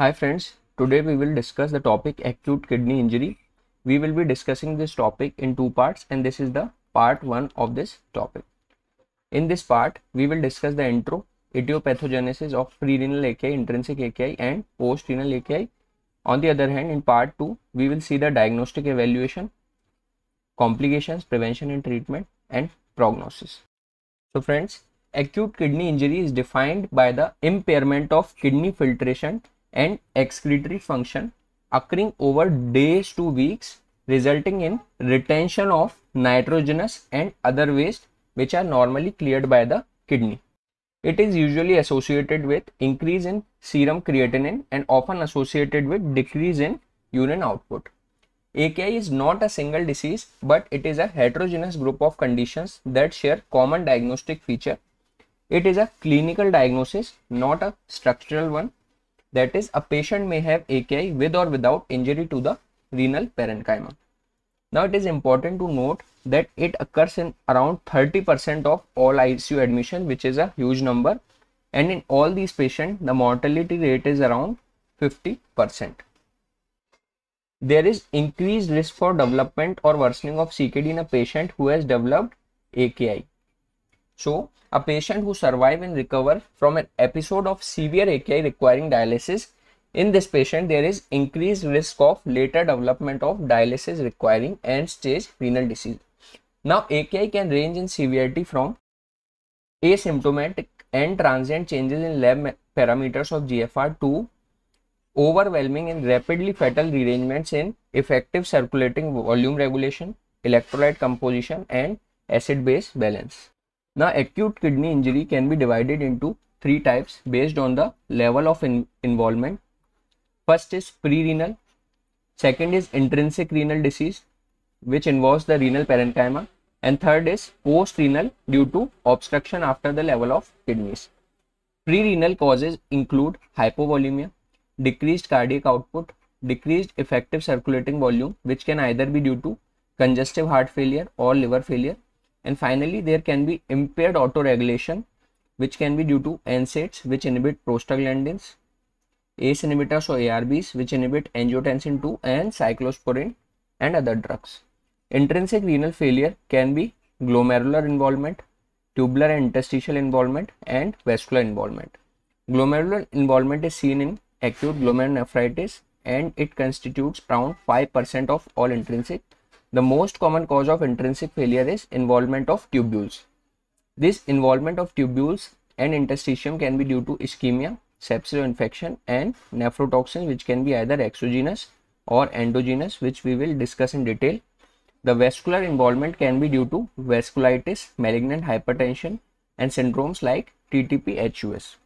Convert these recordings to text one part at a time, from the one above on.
Hi friends, today we will discuss the topic acute kidney injury. We will be discussing this topic in two parts and this is the part 1 of this topic. In this part, we will discuss the intro, etiopathogenesis of pre-renal AKI, intrinsic AKI and post-renal AKI. On the other hand, in part 2, we will see the diagnostic evaluation, complications, prevention and treatment and prognosis. So friends, acute kidney injury is defined by the impairment of kidney filtration and excretory function occurring over days to weeks resulting in retention of nitrogenous and other waste which are normally cleared by the kidney. It is usually associated with increase in serum creatinine and often associated with decrease in urine output. AKI is not a single disease but it is a heterogeneous group of conditions that share common diagnostic feature. It is a clinical diagnosis not a structural one that is, a patient may have AKI with or without injury to the renal parenchyma. Now, it is important to note that it occurs in around 30% of all ICU admission, which is a huge number. And in all these patients, the mortality rate is around 50%. There is increased risk for development or worsening of CKD in a patient who has developed AKI. So, a patient who survive and recover from an episode of severe AKI requiring dialysis, in this patient there is increased risk of later development of dialysis requiring end stage renal disease. Now, AKI can range in severity from asymptomatic and transient changes in lab parameters of GFR to overwhelming and rapidly fatal rearrangements in effective circulating volume regulation, electrolyte composition and acid base balance. Now acute kidney injury can be divided into three types based on the level of in involvement. First is pre-renal, second is intrinsic renal disease which involves the renal parenchyma and third is post-renal due to obstruction after the level of kidneys. Pre-renal causes include hypovolemia, decreased cardiac output, decreased effective circulating volume which can either be due to congestive heart failure or liver failure and finally, there can be impaired autoregulation, which can be due to NSAIDs, which inhibit prostaglandins, ACE inhibitors or ARBs, which inhibit angiotensin 2 and cyclosporin and other drugs. Intrinsic renal failure can be glomerular involvement, tubular and interstitial involvement, and vascular involvement. Glomerular involvement is seen in acute glomerulonephritis and it constitutes around 5% of all intrinsic the most common cause of intrinsic failure is involvement of tubules. This involvement of tubules and interstitium can be due to ischemia, sepsis infection and nephrotoxins which can be either exogenous or endogenous which we will discuss in detail. The vascular involvement can be due to vasculitis, malignant hypertension and syndromes like TTP-HUS.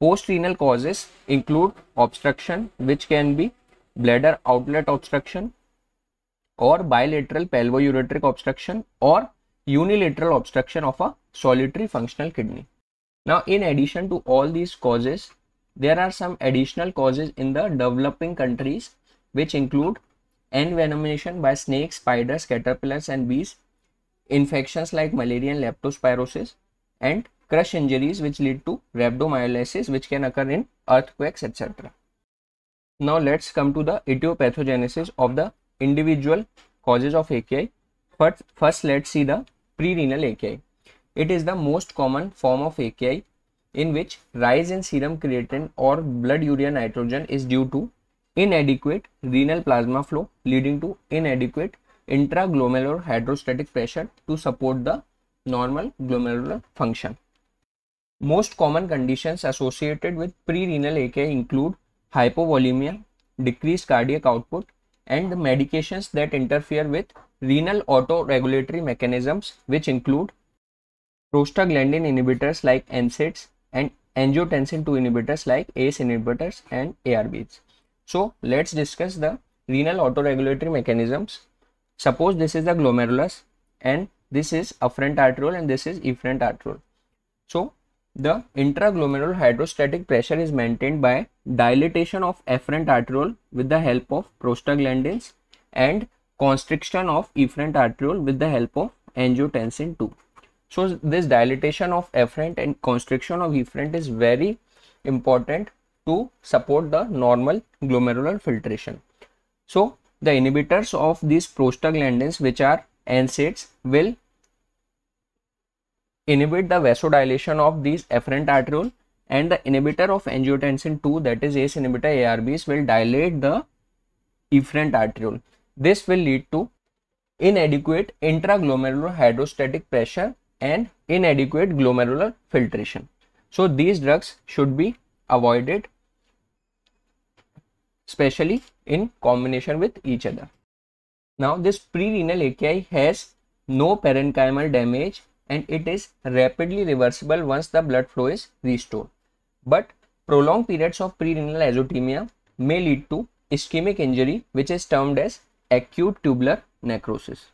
Post-renal causes include obstruction which can be bladder outlet obstruction, or bilateral pelvo-ureteric obstruction or unilateral obstruction of a solitary functional kidney. Now, in addition to all these causes, there are some additional causes in the developing countries which include envenomation by snakes, spiders, caterpillars and bees, infections like malaria and leptospirosis and crush injuries which lead to rhabdomyolysis which can occur in earthquakes etc. Now let's come to the etiopathogenesis of the individual causes of AKI, but first let's see the prerenal AKI. It is the most common form of AKI in which rise in serum creatinine or blood urea nitrogen is due to inadequate renal plasma flow leading to inadequate intraglomerular hydrostatic pressure to support the normal glomerular function. Most common conditions associated with prerenal AKI include hypovolemia, decreased cardiac output, and the medications that interfere with renal autoregulatory mechanisms which include prostaglandin inhibitors like NSAIDs and angiotensin II inhibitors like ACE inhibitors and ARBs. So let's discuss the renal autoregulatory mechanisms. Suppose this is the glomerulus and this is afferent arteriole and this is efferent arteriole. So the intraglomerular hydrostatic pressure is maintained by dilatation of efferent arteriole with the help of prostaglandins and constriction of efferent arteriole with the help of angiotensin 2. So this dilatation of efferent and constriction of efferent is very important to support the normal glomerular filtration. So the inhibitors of these prostaglandins which are NSAIDs will inhibit the vasodilation of these efferent arteriole and the inhibitor of angiotensin 2 that is ACE inhibitor ARBs will dilate the efferent arteriole. This will lead to inadequate intraglomerular hydrostatic pressure and inadequate glomerular filtration. So these drugs should be avoided especially in combination with each other. Now this pre-renal AKI has no parenchymal damage and it is rapidly reversible once the blood flow is restored. But prolonged periods of prerenal azotemia may lead to ischemic injury which is termed as acute tubular necrosis.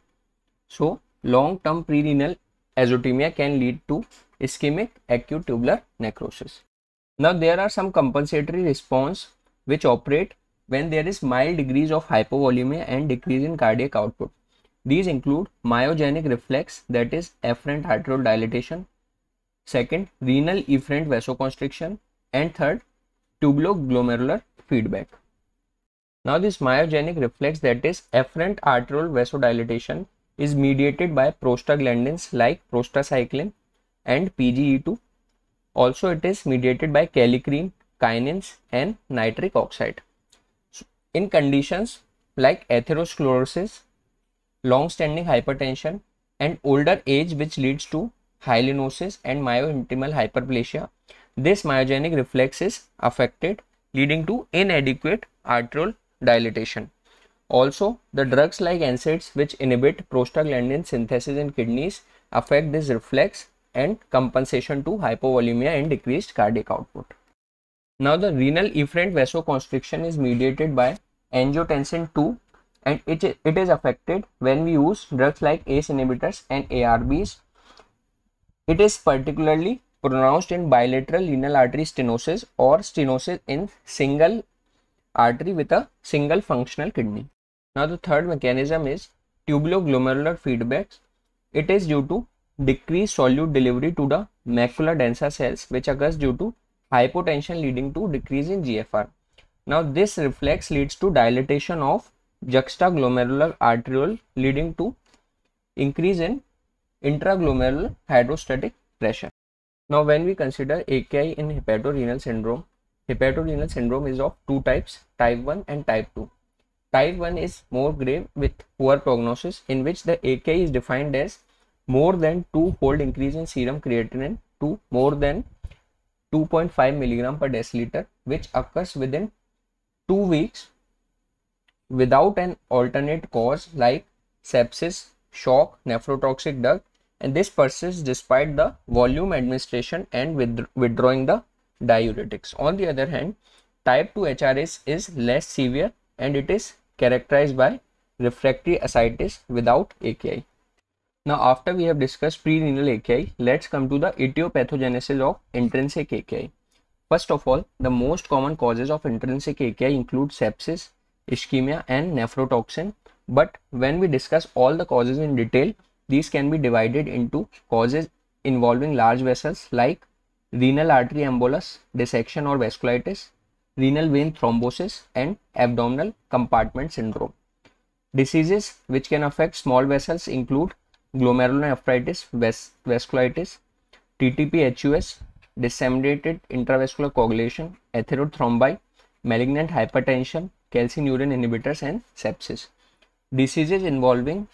So, long-term prerenal azotemia can lead to ischemic acute tubular necrosis. Now, there are some compensatory response which operate when there is mild degrees of hypovolemia and decrease in cardiac output. These include myogenic reflex that is efferent arterial dilatation, second renal efferent vasoconstriction and third tubuloglomerular feedback. Now this myogenic reflex that is efferent arterial vasodilatation is mediated by prostaglandins like prostacyclin and PGE2. Also it is mediated by calicrine, kinins and nitric oxide. In conditions like atherosclerosis, long standing hypertension and older age which leads to hyalinosis and myointimal hyperplasia. This myogenic reflex is affected leading to inadequate arterial dilatation. Also, the drugs like NSAIDs which inhibit prostaglandin synthesis in kidneys affect this reflex and compensation to hypovolemia and decreased cardiac output. Now, the renal efferent vasoconstriction is mediated by angiotensin 2 and it, it is affected when we use drugs like ACE inhibitors and ARBs. It is particularly pronounced in bilateral renal artery stenosis or stenosis in single artery with a single functional kidney. Now the third mechanism is tubuloglomerular feedbacks. It is due to decreased solute delivery to the macula densa cells which occurs due to hypotension leading to decrease in GFR. Now this reflex leads to dilatation of juxtaglomerular arteriole leading to increase in intraglomerular hydrostatic pressure. Now when we consider AKI in hepatorenal syndrome, hepatorenal syndrome is of two types, type 1 and type 2. Type 1 is more grave with poor prognosis in which the AKI is defined as more than 2 fold increase in serum creatinine to more than 2.5 milligram per deciliter which occurs within 2 weeks without an alternate cause like sepsis, shock, nephrotoxic duct and this persists despite the volume administration and with withdrawing the diuretics. On the other hand, type 2 HRS is less severe and it is characterized by refractory ascites without AKI. Now after we have discussed pre-renal AKI, let's come to the etiopathogenesis of intrinsic AKI. First of all, the most common causes of intrinsic AKI include sepsis, ischemia and nephrotoxin. But when we discuss all the causes in detail, these can be divided into causes involving large vessels like renal artery embolus, dissection or vasculitis, renal vein thrombosis and abdominal compartment syndrome. Diseases which can affect small vessels include glomerulonephritis, vas vasculitis, TTP-HUS, disseminated intravascular coagulation, atherothrombi, malignant hypertension, calcineurin inhibitors and sepsis. Diseases involving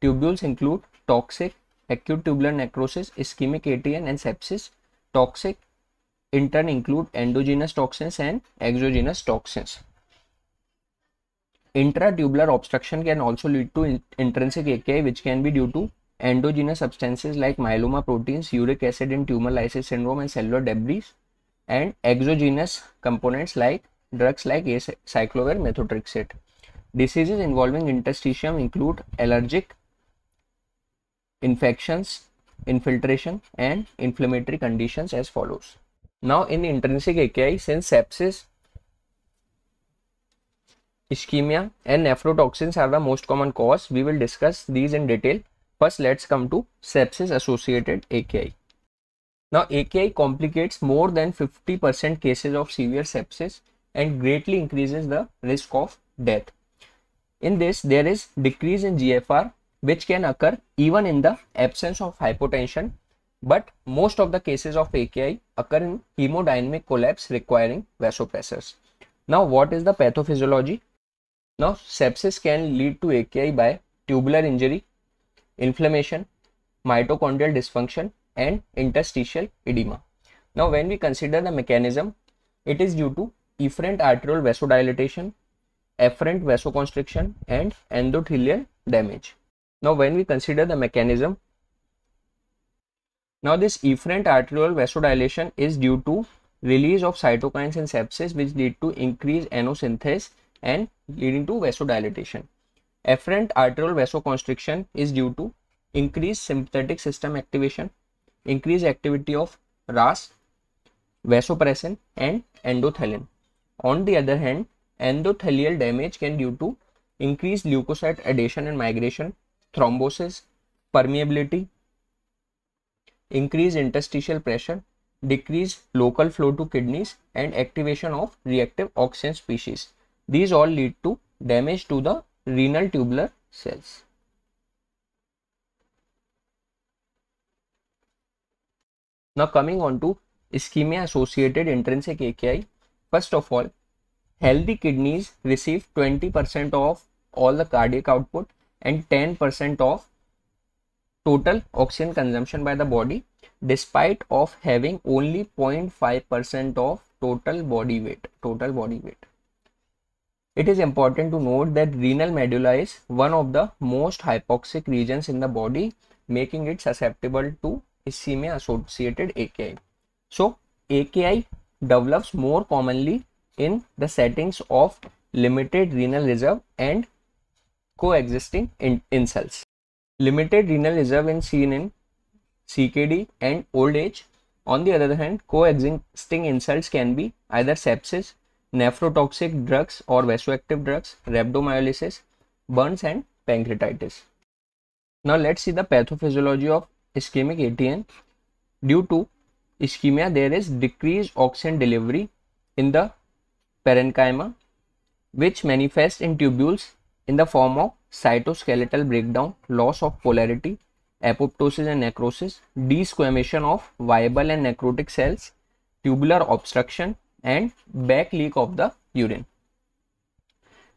tubules include toxic acute tubular necrosis, ischemic ATN and sepsis. Toxic in turn include endogenous toxins and exogenous toxins. Intratubular obstruction can also lead to in intrinsic AKI which can be due to endogenous substances like myeloma proteins, uric acid in tumor lysis syndrome and cellular debris and exogenous components like drugs like acyclovir methotrexate. Diseases involving interstitium include allergic infections, infiltration and inflammatory conditions as follows. Now in intrinsic AKI since sepsis, ischemia and nephrotoxins are the most common cause, we will discuss these in detail. First let's come to sepsis associated AKI. Now AKI complicates more than 50% cases of severe sepsis and greatly increases the risk of death. In this, there is decrease in GFR which can occur even in the absence of hypotension but most of the cases of AKI occur in hemodynamic collapse requiring vasopressors. Now what is the pathophysiology? Now sepsis can lead to AKI by tubular injury, inflammation, mitochondrial dysfunction and interstitial edema. Now when we consider the mechanism, it is due to efferent arterial vasodilatation, afferent vasoconstriction and endothelial damage. Now when we consider the mechanism, now this efferent arterial vasodilation is due to release of cytokines and sepsis which lead to increased anosynthesis and leading to vasodilatation. Afferent arterial vasoconstriction is due to increased sympathetic system activation, increased activity of RAS, vasopressin and endothelin. On the other hand, endothelial damage can due to increased leukocyte adhesion and migration, thrombosis, permeability, increased interstitial pressure, decreased local flow to kidneys and activation of reactive oxygen species. These all lead to damage to the renal tubular cells. Now coming on to ischemia associated intrinsic AKI First of all, healthy kidneys receive 20% of all the cardiac output and 10% of total oxygen consumption by the body despite of having only 0.5% of total body weight total body weight it is important to note that renal medulla is one of the most hypoxic regions in the body making it susceptible to ischemia associated AKI so AKI develops more commonly in the settings of limited renal reserve and coexisting in, in cells. Limited renal reserve in seen in CKD and old age. On the other hand, coexisting insults can be either sepsis, nephrotoxic drugs or vasoactive drugs, rhabdomyolysis, burns and pancreatitis. Now let's see the pathophysiology of ischemic ATN due to ischemia there is decreased oxygen delivery in the parenchyma which manifests in tubules in the form of cytoskeletal breakdown, loss of polarity, apoptosis and necrosis, desquamation of viable and necrotic cells, tubular obstruction and back leak of the urine.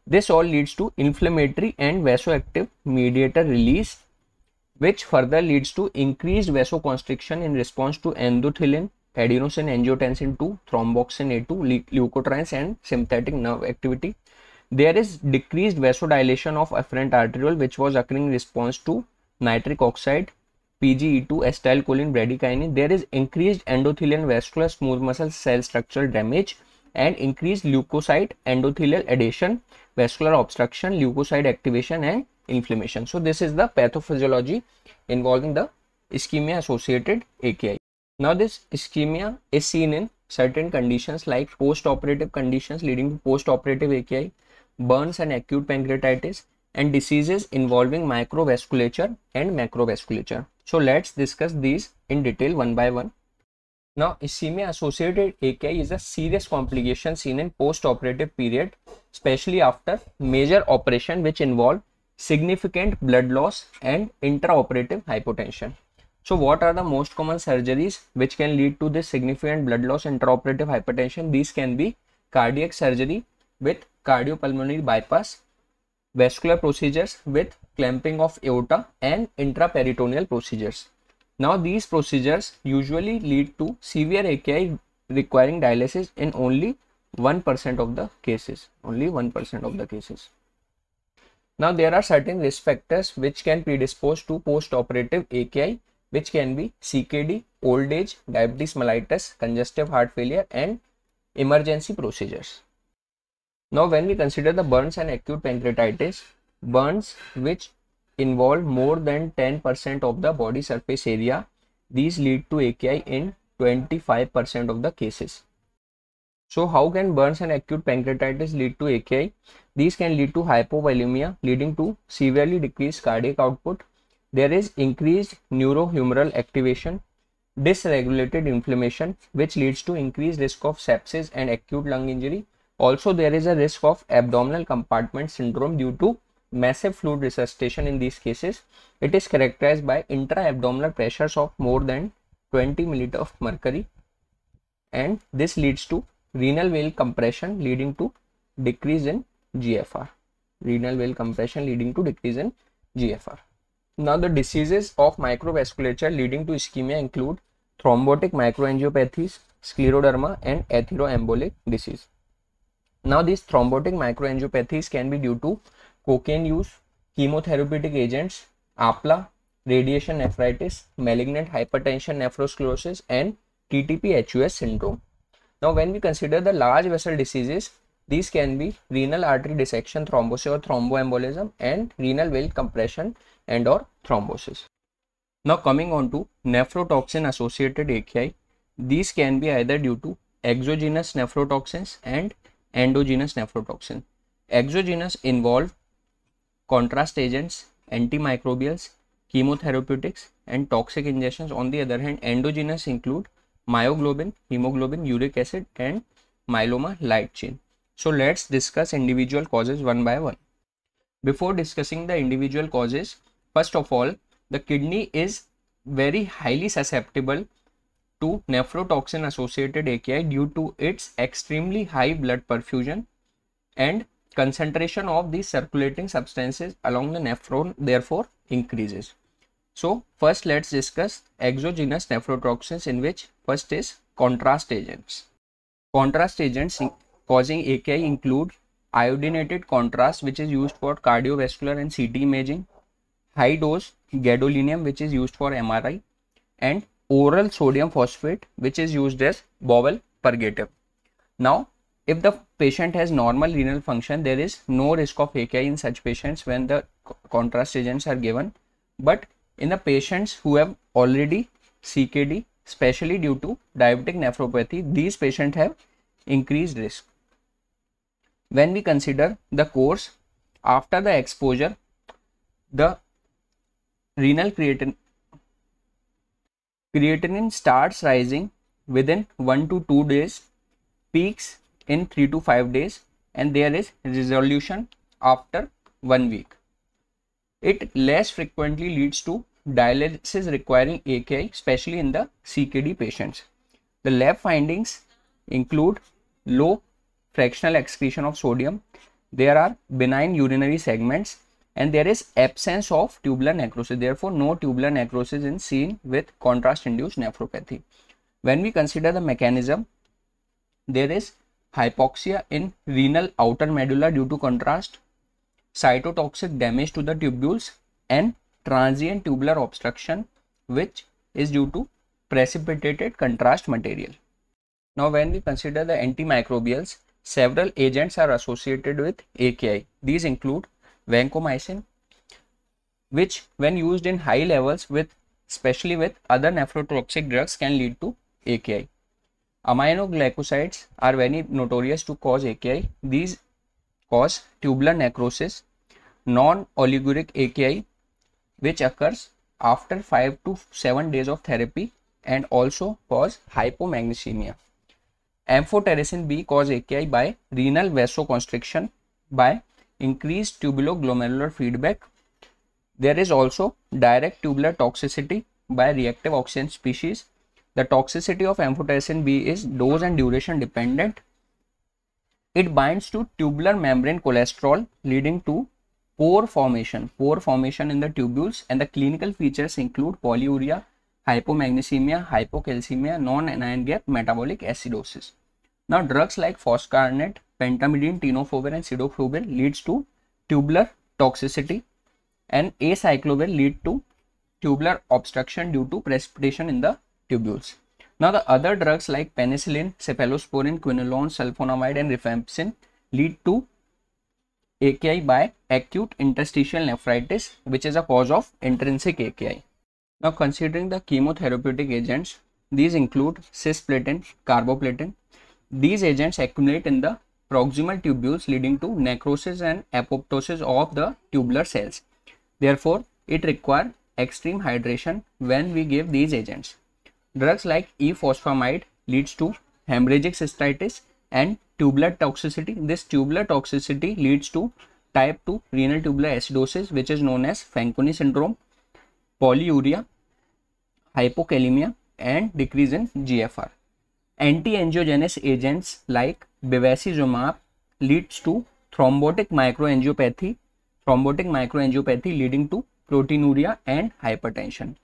This all leads to inflammatory and vasoactive mediator release which further leads to increased vasoconstriction in response to endothelin, adenosine angiotensin 2, thromboxane A2, leukotrienes and sympathetic nerve activity. There is decreased vasodilation of afferent arteriole which was occurring in response to nitric oxide, PGE2, acetylcholine, bradykinin. There is increased endothelial vascular smooth muscle cell structural damage and increased leukocyte endothelial adhesion, vascular obstruction, leukocyte activation and inflammation. So this is the pathophysiology involving the ischemia associated AKI. Now this ischemia is seen in certain conditions like post-operative conditions leading to post-operative AKI, burns and acute pancreatitis and diseases involving microvasculature and macrovasculature. So let's discuss these in detail one by one. Now, ischemia associated AKI is a serious complication seen in post-operative period, especially after major operation which involve significant blood loss and intraoperative hypotension. So what are the most common surgeries which can lead to this significant blood loss intraoperative hypertension? These can be cardiac surgery with cardiopulmonary bypass, vascular procedures with clamping of aorta and intraperitoneal procedures. Now these procedures usually lead to severe AKI requiring dialysis in only 1% of the cases, only 1% of the cases. Now there are certain risk factors which can predispose to post-operative AKI which can be CKD, old age, diabetes mellitus, congestive heart failure and emergency procedures. Now when we consider the burns and acute pancreatitis, burns which involve more than 10% of the body surface area, these lead to AKI in 25% of the cases. So how can burns and acute pancreatitis lead to AKI? These can lead to hypovolemia leading to severely decreased cardiac output. There is increased neurohumeral activation, dysregulated inflammation which leads to increased risk of sepsis and acute lung injury. Also there is a risk of abdominal compartment syndrome due to massive fluid resuscitation in these cases. It is characterized by intra-abdominal pressures of more than 20 milliliters of mercury and this leads to renal vein compression leading to decrease in GFR. Renal vein compression leading to decrease in GFR. Now the diseases of microvasculature leading to ischemia include thrombotic microangiopathies, scleroderma and atheroembolic disease. Now these thrombotic microangiopathies can be due to cocaine use, chemotherapeutic agents, APLA, radiation nephritis, malignant hypertension nephrosclerosis and TTP-HUS syndrome. Now when we consider the large vessel diseases, these can be renal artery dissection, thrombosis or thromboembolism and renal vein compression and or thrombosis. Now coming on to nephrotoxin associated AKI, these can be either due to exogenous nephrotoxins and endogenous nephrotoxin. Exogenous involve contrast agents, antimicrobials, chemotherapeutics and toxic injections. On the other hand, endogenous include myoglobin, hemoglobin, uric acid and myeloma light chain. So let's discuss individual causes one by one. Before discussing the individual causes, first of all, the kidney is very highly susceptible to nephrotoxin associated AKI due to its extremely high blood perfusion and concentration of these circulating substances along the nephron therefore increases. So first let's discuss exogenous nephrotoxins in which first is contrast agents. Contrast agents causing AKI include iodinated contrast which is used for cardiovascular and CT imaging, high dose gadolinium which is used for MRI and oral sodium phosphate which is used as bowel purgative. Now if the patient has normal renal function there is no risk of AKI in such patients when the contrast agents are given but in the patients who have already CKD, especially due to diabetic nephropathy, these patients have increased risk. When we consider the course after the exposure, the renal creatinine starts rising within 1 to 2 days, peaks in 3 to 5 days and there is resolution after 1 week. It less frequently leads to dialysis requiring AKI, especially in the CKD patients. The lab findings include low fractional excretion of sodium, there are benign urinary segments, and there is absence of tubular necrosis. Therefore, no tubular necrosis is seen with contrast-induced nephropathy. When we consider the mechanism, there is hypoxia in renal outer medulla due to contrast, cytotoxic damage to the tubules, and transient tubular obstruction which is due to precipitated contrast material. Now when we consider the antimicrobials, several agents are associated with AKI. These include vancomycin which when used in high levels with especially with other nephrotoxic drugs can lead to AKI. Aminoglycosides are very notorious to cause AKI. These cause tubular necrosis, non-oliguric AKI which occurs after 5 to 7 days of therapy and also cause hypomagnesemia. Amphotericin B cause AKI by renal vasoconstriction by increased tubuloglomerular feedback. There is also direct tubular toxicity by reactive oxygen species. The toxicity of amphotericin B is dose and duration dependent. It binds to tubular membrane cholesterol leading to pore formation, pore formation in the tubules and the clinical features include polyuria, hypomagnesemia, hypocalcemia, non-anion gap, metabolic acidosis. Now drugs like foscarnet, pentamidine, tenofovir and cidofovir leads to tubular toxicity and acyclovir lead to tubular obstruction due to precipitation in the tubules. Now the other drugs like penicillin, cephalosporin, quinolone, sulfonamide and rifampicin lead to AKI by acute interstitial nephritis, which is a cause of intrinsic AKI. Now, considering the chemotherapeutic agents, these include cisplatin, carboplatin. These agents accumulate in the proximal tubules leading to necrosis and apoptosis of the tubular cells. Therefore, it requires extreme hydration when we give these agents. Drugs like E-phosphamide leads to hemorrhagic cystitis and tubular toxicity. This tubular toxicity leads to type 2 renal tubular acidosis which is known as Fanconi syndrome, polyuria, hypokalemia and decrease in GFR. Anti-angiogenic agents like bevacizumab leads to thrombotic microangiopathy, thrombotic microangiopathy leading to proteinuria and hypertension.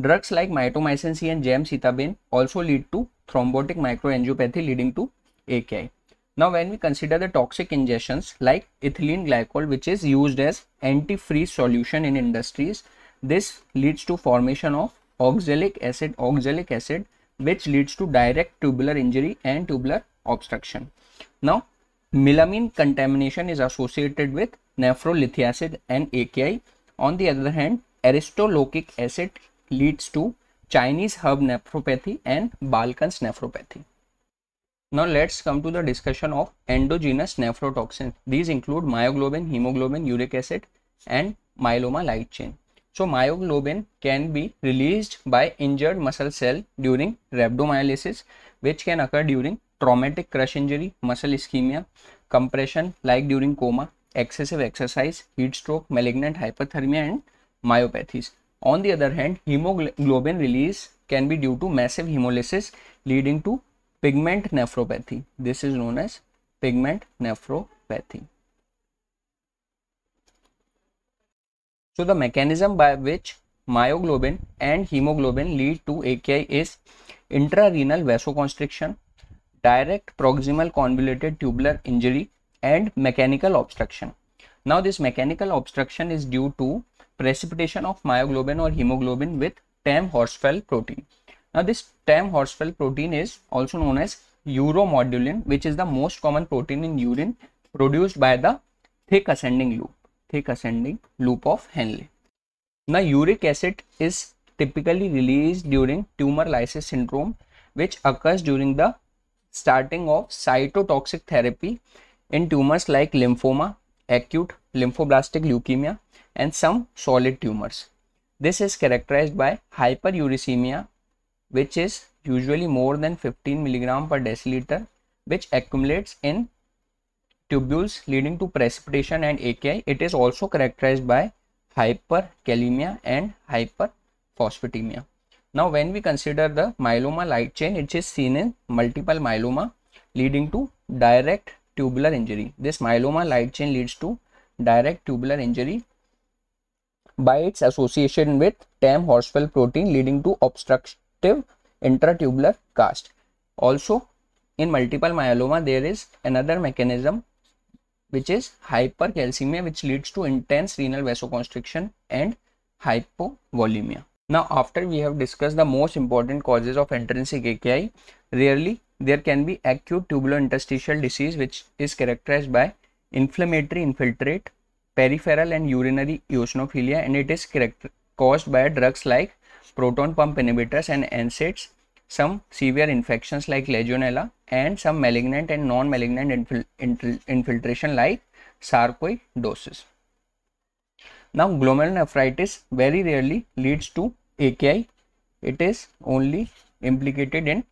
Drugs like mitomycin C and gemcitabine also lead to thrombotic microangiopathy leading to AKI. Now when we consider the toxic ingestions like ethylene glycol which is used as antifreeze solution in industries, this leads to formation of oxalic acid, oxalic acid which leads to direct tubular injury and tubular obstruction. Now melamine contamination is associated with nephrolithic and AKI. On the other hand, aristolochic acid leads to Chinese herb nephropathy and Balkans nephropathy. Now let's come to the discussion of endogenous nephrotoxins. These include myoglobin, hemoglobin, uric acid and myeloma light chain. So myoglobin can be released by injured muscle cell during rhabdomyolysis which can occur during traumatic crush injury, muscle ischemia, compression like during coma, excessive exercise, heat stroke, malignant hyperthermia and myopathies. On the other hand, hemoglobin release can be due to massive hemolysis leading to pigment nephropathy. This is known as pigment nephropathy. So the mechanism by which myoglobin and hemoglobin lead to AKI is intrarenal vasoconstriction, direct proximal convoluted tubular injury and mechanical obstruction. Now this mechanical obstruction is due to precipitation of myoglobin or hemoglobin with TAM Horsfeld protein. Now this TAM Horsfeld protein is also known as uromodulin which is the most common protein in urine produced by the thick ascending loop, thick ascending loop of Henle. Now uric acid is typically released during tumor lysis syndrome which occurs during the starting of cytotoxic therapy in tumors like lymphoma, acute lymphoblastic leukemia and some solid tumors. This is characterized by hyperuricemia which is usually more than 15 milligram per deciliter which accumulates in tubules leading to precipitation and AKI. It is also characterized by hyperkalemia and hyperphosphatemia. Now when we consider the myeloma light chain, it is seen in multiple myeloma leading to direct tubular injury. This myeloma light chain leads to direct tubular injury by its association with TAM horsefell protein leading to obstruction active intratubular cast. Also, in multiple myeloma, there is another mechanism which is hypercalcemia, which leads to intense renal vasoconstriction and hypovolemia. Now, after we have discussed the most important causes of intrinsic AKI, rarely there can be acute tubular interstitial disease, which is characterized by inflammatory infiltrate, peripheral and urinary eosinophilia, and it is caused by drugs like proton pump inhibitors and NSAIDs, some severe infections like Legionella, and some malignant and non-malignant infil infil infiltration like sarcoidosis. Now, glomerulonephritis very rarely leads to AKI. It is only implicated in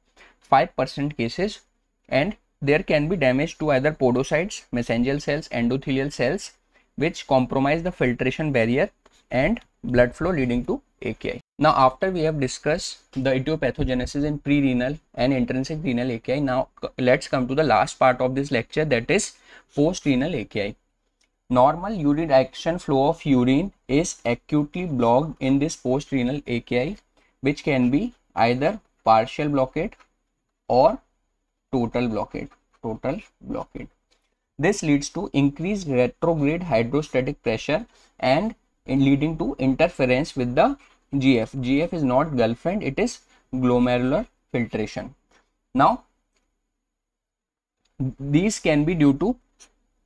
5% cases and there can be damage to either podocytes, mesangial cells, endothelial cells, which compromise the filtration barrier and blood flow leading to AKI. Now, after we have discussed the etiopathogenesis in pre-renal and intrinsic renal AKI, now let's come to the last part of this lecture that is post-renal AKI. Normal urine action flow of urine is acutely blocked in this post-renal AKI which can be either partial blockade or total blockade, total blockade. This leads to increased retrograde hydrostatic pressure and leading to interference with the GF. GF is not girlfriend, it is glomerular filtration. Now, these can be due to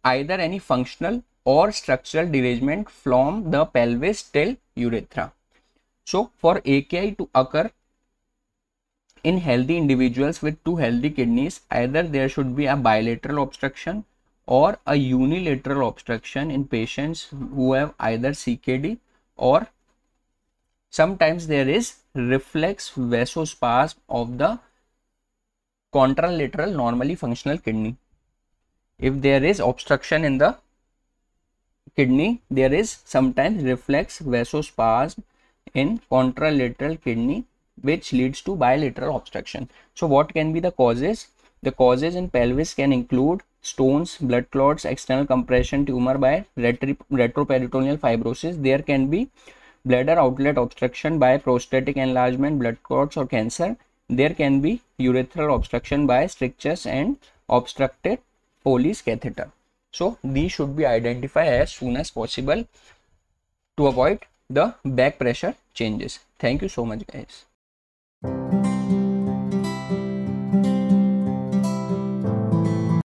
either any functional or structural derangement from the pelvis till urethra. So, for AKI to occur in healthy individuals with two healthy kidneys, either there should be a bilateral obstruction or a unilateral obstruction in patients who have either CKD or sometimes there is reflex vasospasm of the contralateral normally functional kidney if there is obstruction in the kidney there is sometimes reflex vasospasm in contralateral kidney which leads to bilateral obstruction so what can be the causes the causes in pelvis can include stones blood clots external compression tumor by retroperitoneal fibrosis there can be bladder outlet obstruction by prostatic enlargement, blood clots or cancer. There can be urethral obstruction by strictures and obstructed Foley's catheter. So these should be identified as soon as possible to avoid the back pressure changes. Thank you so much guys.